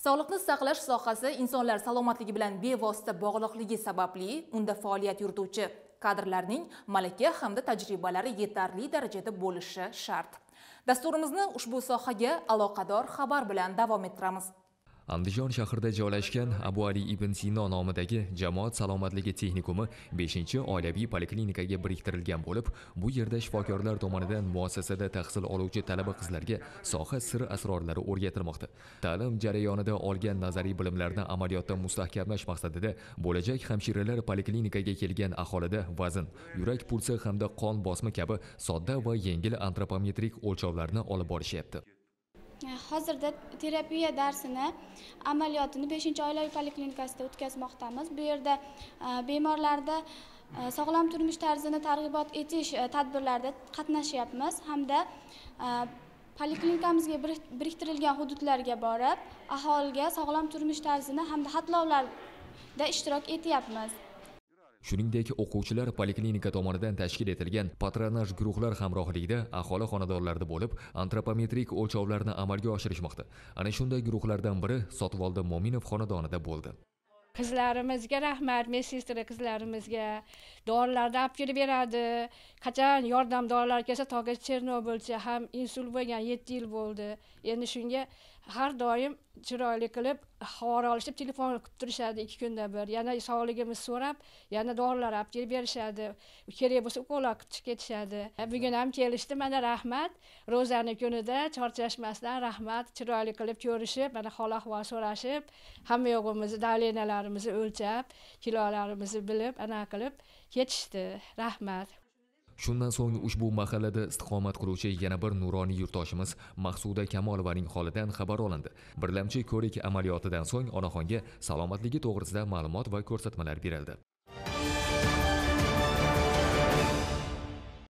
Sog'liqni saqlash sohasi insonlar salomatligi bilan bevosita bog'liqligi sababli unda faoliyat yurituvchi kadrlarning malaka hamda tajribalari yetarli darajada bo'lishi shart. Dasturimizni ushbu sohaga aloqador xabar bilan davom ettiramiz. andijon shahrida joylashgan abu ali ibn sino nomidagi jamoat salomatligi texnikumi 5 oilaviy poliklinikaga biriktirilgan bo'lib bu yerda shifokorlar tomonidan muassasada tahsil oluvchi talaba qizlarga soha sir asrorlari o'rgatilmoqda ta'lim jarayonida olgan nazariy bilimlarni amaliyotda mustahkamlash maqsadida bo'lajak hamshiralar poliklinikaga kelgan aholida vazn yurak pulsi hamda qon bosimi kabi sodda va yengil antropometrik o'lchovlarni olib borishyapti hozirda terapiya darsini amaliyotini 5 oilaviy poliklinikasida o'tkazmoqdamiz bu yerda e, bemorlarda e, sog'lom turmush tarzini targ'ibot etish e, tadbirlarida qatnashyapmiz hamda poliklinikamizga biriktirilgan hududlarga borib aholiga sog'lom turmush tarzini hamda xatlovlarda ishtirok etyapmiz Shuningdek, o'quvchilar poliklinika tomonidan tashkil etilgan patronaj guruhlar hamrohligida aholi xonadonlarida bo'lib, antropometrik o'lchovlarni amalga oshirishmoqda. Ana shunday guruhlardan biri Sotvoldi Mo'minov xonadonida bo'ldi. qizlarimizga rahmat медсестра qizlarimizga dorilarni olib kelib beradi qachon yordam dorilari kelsa togacha chernobilcha ham insult bo'lgan yetti yil bo'ldi endi shunga har doim chiroyli qilib havora olishib telefon qilib turishadi ikki kunda bir yana sog'ligimizni so'rab yana dorilar olib kelib berishadi kerak bo'lsa olib chiqib ketishadi bugun ham kelishdi mana rahmat ro'zani kunida charchashmasdan rahmat chiroyli qilib ko'rishib mana hol ahvol so'rashib hamma yo'g'imizni davleniyalarimizni o'lchab kilolarimizni bilib anaqa qilib ketishdi rahmat Shundan so'ng ushbu mahallada istiqomat quruvchi yana bir nuroniy yurtdoshimiz Maqsuda Kamolovaning holidan xabar olindi. Birlamchi ko'rik amaliyotidan so'ng onaxonga salomatligi to'g'risida ma'lumot va ko'rsatmalar berildi.